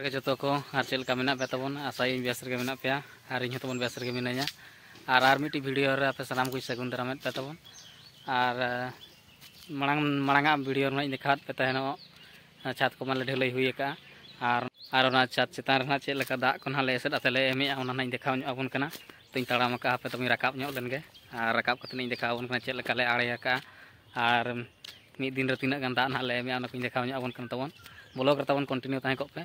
ᱯᱮ ᱡᱚᱛᱚ ᱠᱚ ᱟᱨ ᱪᱮᱫ ᱞᱮᱠᱟ ᱢᱮᱱᱟᱜ ᱯᱮ ᱛᱟᱵᱚᱱ ᱟᱥᱟᱭᱟᱹᱧ ᱵᱮᱥ ᱨᱮᱜᱮ ᱢᱮᱱᱟᱜ ᱯᱮᱭᱟ ᱟᱨ ᱤᱧ ᱦᱚᱸ ᱛᱟᱵᱚᱱ ᱵᱮᱥ ᱨᱮᱜᱮ ᱢᱤᱱᱟᱹᱧᱟ ᱟᱨ ᱟᱨ ᱢᱤᱫᱴᱤᱡ ᱵᱷᱤᱰᱤᱭᱳ ᱨᱮ ᱟᱯᱮ ᱥᱟᱱᱟᱢ ᱠᱚᱧ ᱥᱟᱹᱜᱩᱱ ᱫᱟᱨᱟᱢᱮᱫ ᱯᱮ ᱛᱟᱵᱚᱱ ᱟᱨ ᱢᱟᱲᱟᱝ ᱢᱟᱲᱟᱝᱟᱜ ᱵᱷᱤᱰᱤᱭᱳ ᱨᱮᱱᱟᱜ ᱤᱧ ᱫᱮᱠᱷᱟᱣᱟᱫ ᱯᱮ ᱛᱟᱦᱮᱱᱚᱜ ᱪᱷᱟᱫ ᱠᱚ ᱢᱟᱞᱮ ᱰᱷᱟᱹᱞᱟᱹᱭ ᱦᱩᱭ ᱟᱠᱟᱜᱼᱟ ᱟᱨ ᱟᱨ ᱚᱱᱟ ᱪᱷᱟᱫ ᱪᱮᱛᱟᱱ ᱨᱮᱱᱟᱜ ᱪᱮᱫ ᱞᱮᱠᱟ ᱫᱟᱜ ᱠᱚ ᱱᱟᱦᱟᱜ ᱞᱮ ᱮᱥᱮᱫ ᱟᱛᱮ ᱞᱮ ᱮᱢᱮᱜᱼᱟ ᱚᱱᱟ ᱱᱟᱜ ᱤᱧ ᱫᱮᱠᱷᱟᱣ ᱧᱚᱜ ᱟᱵᱚᱱ ᱠᱟᱱᱟ ᱛᱚᱧ ᱛᱟᱲᱟᱢ ᱟᱠᱟᱜᱼᱟ ᱟᱯᱮ ᱛᱚᱵᱮᱧ ᱨᱟᱠᱟᱵ ᱧᱚᱜ ᱞᱮᱱᱜᱮ ᱟᱨ ᱨᱟᱠᱟᱵ ᱠᱟᱛᱮᱫ ᱤᱧ ᱫᱮᱠᱷᱟᱣ ᱟᱵᱚᱱ ᱠᱟᱱᱟ ᱪᱮᱫ ᱞᱮᱠᱟ ᱞᱮ ᱟᱲᱮ ᱟᱠᱟᱜᱼᱟ ᱟᱨ ᱢᱤᱫ ᱫᱤᱱ ᱨᱮ ᱛᱤᱱᱟᱹᱜ ᱜᱟᱱ ᱫᱟᱜ ᱱᱟᱦᱟᱜ ᱞᱮ ᱮᱢᱮᱜᱼᱟ ᱚᱱᱟ ᱠᱚᱧ ᱫᱮᱠᱷᱟᱣ ᱧᱚᱜ ᱟᱵᱚᱱ ᱠᱟᱱᱟ ᱛᱟᱵᱚᱱ ᱵᱞᱚᱜ ᱨᱮ ᱛᱟᱵᱚᱱ ᱠᱚᱱᱴᱤᱱᱤᱭᱩ ᱛᱟᱦᱮᱸ ᱠᱚᱜ ᱯᱮ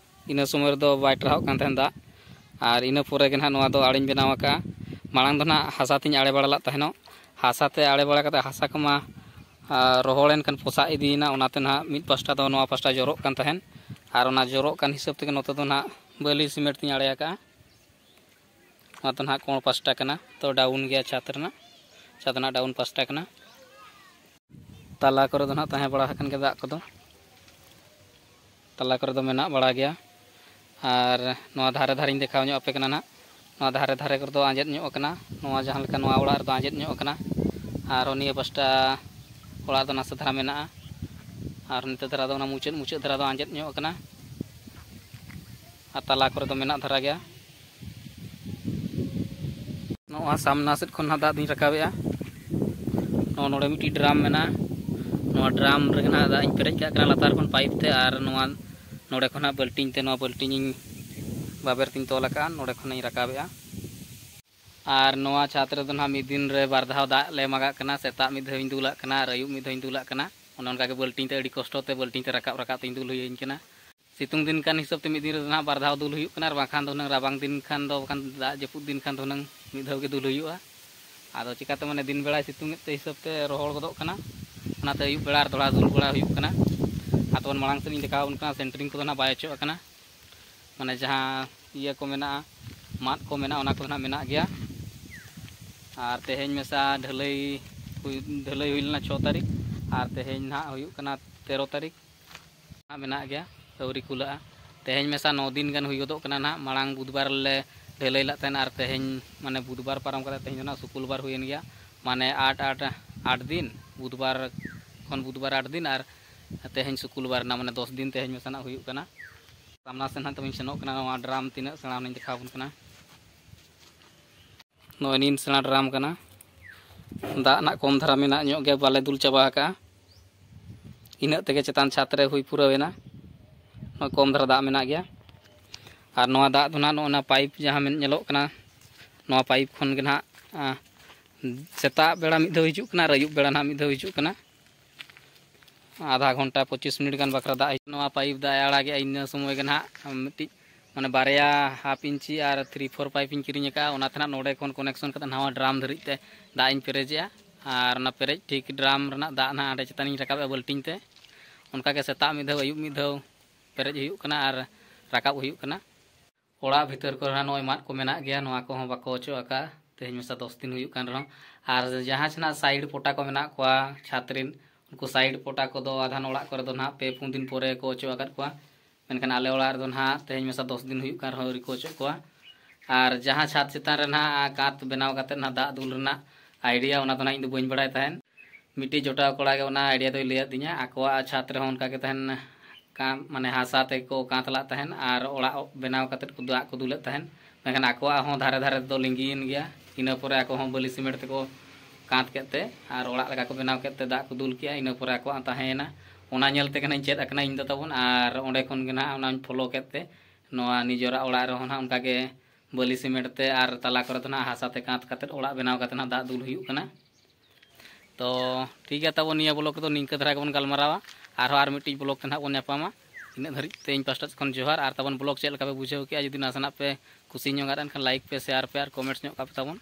इन समय बटरहन दा और इनपुर आड़ बनावक माड़ दो ना हासा तीन आड़े बड़ा तहन हासाते आड़े बड़ा हासा को मा रोहन पोसा इदीना मिद पास्टा तो पास्टा जोर तहन और जोर हिसाब तक ना बाली सीमेंट तीन आड़ेगा ना कौन पास्टा करना तो डाउन गया छतना छतना डाउन पास्टा करना तला को ना बड़ा दाग को तला को बड़ा गया ᱟᱨ ᱱᱚᱣᱟ ᱫᱷᱟᱨᱮ ᱫᱷᱟᱨᱮᱧ ᱫᱮᱠᱷᱟᱣ ᱧᱚᱜ ᱟᱯᱮ ᱠᱟᱱᱟ ᱱᱟᱜ ᱱᱚᱣᱟ ᱫᱷᱟᱨᱮ ᱫᱷᱟᱨᱮ ᱠᱚᱨᱮ ᱫᱚ ᱟᱸᱡᱮᱫ ᱧᱚᱜ ᱠᱟᱱᱟ ᱱᱚᱣᱟ ᱡᱟᱦᱟᱸ ᱞᱮᱠᱟ ᱱᱚᱣᱟ ᱚᱲᱟᱜ ᱨᱮᱫᱚ ᱟᱸᱡᱮᱫ ᱧᱚᱜ ᱠᱟᱱᱟ ᱟᱨ ᱱᱤᱭᱟᱹ ᱯᱟᱥᱴᱟ ᱚᱲᱟᱜ ᱫᱚ ᱱᱟᱥᱮ ᱫᱷᱟᱨᱟ ᱢᱮᱱᱟᱜᱼᱟ ᱟᱨ ᱱᱤᱛᱚᱜ ᱫᱷᱟᱨᱟ ᱫᱚ ᱚᱱᱟ ᱢᱩᱪᱟᱹᱫ ᱢᱩᱪᱟᱹᱫ ᱫᱷᱟᱨᱟ ᱫᱚ ᱟᱸᱡᱮᱫ ᱧᱚᱜ ᱠᱟᱱᱟ ᱟᱨ ᱛᱟᱞᱟ ᱠᱚᱨᱮ ᱫᱚ ᱢᱮᱱᱟᱜ ᱫᱷᱟᱨᱟ ᱜᱮᱭᱟ ᱱᱚᱣᱟ ᱥᱟᱢᱱᱟ ᱥᱮᱫ ᱠᱷᱚᱱ ᱦᱟᱸᱜ ᱫᱟᱜ ᱫᱚᱧ ᱨᱟᱠᱟᱵᱮᱜᱼᱟ ᱱᱚᱣᱟ ᱱᱚᱰᱮ ᱢᱤᱫᱴᱤᱡ ᱰᱨᱟᱢ ᱢᱮᱱᱟᱜᱼᱟ ᱱᱚᱣᱟ ᱰᱨᱟᱢ ᱨᱮᱜᱮ ᱦᱟᱸᱜ ᱫᱟᱜ ᱤᱧ ᱯᱮᱨᱮᱡ ᱠᱟᱜ ᱠᱟᱱᱟ ᱞᱟᱛᱟᱨ ᱠᱷᱚᱱ ᱯᱟᱭᱤᱯ ᱛᱮ ᱟᱨ ᱱᱚᱣᱟ नोड़े खा बाल्टी बाल्टी बाबे तीन तल का नोड़े खन रकाबे और ना छत रो ना मिद दिन बार दौ दागले मागना सेता मिद दुलना रयुब मिद दुलना अनका बाल्टी अभी कस्टते बाल्टी रकाब रकाब तीन दुल होना सितुंग दिन खान हिसाब से मिद दिन ना बार दौ दुल होना तो राबांग दिन खान दाग जपूद दिन खान हूँ मिद दुल अद चिकाते मैंने दिन बेड़ा सितुंग हिसाब से रोड़ गोदना अयुब बेड़ा दड़ा दुल बड़ा होना हतवन मांग सी देखा उनका सेंटरिंग को ना बै अचो मैंने जहाँ ये को मद को और तेहेन मेसा ढलई ढलई हुई छ तारीख और तेहेन ना होना तेरह तारीख ना मना गया हौरी कुल तेहेन मेसा नौ दिन गान होना ना मांग बुधवार ढलई लगता और तेहेन मैंने बुधवार पारम कर तेहेन ना शुक्रवार होने आठ आठ आठ दिन बुधवार बुधवार आठ दिन और तेहन शुक्रवार मैं दस दिन तेहन में सेना सामना से ना तबीन सेना ड्राम तीन सेना देखाबन नीन सेना ड्राम करना दाग कम धारा मेना बाले दुल चाबा का इनते चतान छात्र हुई पूरावेना कम धारा दाग मेना गया और नवा दाग ना ना पाइप जहाँ पाइप खन के सेता बेड़ा मिद हजू अयूब बेड़ा ना मिद हजू आधा घंटा पचिस मिनट गन बखरा दा नवा पाइप दा आड़ा इन समय के ना मिट्टी माने बारया हाफ इंची और थ्री फोर पाइप इन किरिंग का नोडे कनेक्शन ना ड्राम धरित ते दा इन पेरेजे और ना पेरेज ठीक ड्राम रना दा ना आड़े चतानी रकाबे बल्टिंग ते उनका सेता मिधव अयुब मिधव पेरेज हुयु और रकाब को रहा को मेना गया को बाको चो आका तेहन मसा दिन रहा पोटा को मेना उनको साइड पोटा को दो आधान ओड़ा को दो ना पे पुन दिन पर को चो को मेनखान आले ओड़ा दो ना तेज मेसा दस दिन हुई कान होरी को चो को और जहाँ छात चितान ना कात बनाव काते ना दा दुल रे ना आइडिया ना तो इन बड़ा बड़ाय तहन मिट्टी जोटा कोड़ा के आइडिया तो लिया दिया आकोआ छात रे हासा ते को कात ला तहन और ओड़ा बनाव काते दाग को दुले तहन मेनखान आकोआ हो धारे धारे लिंगीन गया इन पर आको सीमेंट तक काट के लगा को बनाव के दाग को दुल के इना पोरा को तहेना चेद अकनाबन और ओन फलो के निजर ना उनका बाली सीमेंटते तला को ना हासाते काट कर बनाव करते ना दाग दुल तो ठीक है तब निया ब्लॉग तो निंका धारा बन गलमारा और आर मिट्टी ब्लॉग तो ना बोनाम इन धरी ते पास्टा खन जोहार और तब ब्लॉग चलका बुझे कि जी ना पे कुछ लाइक पे शेयर पे और कमेंट्स पे तब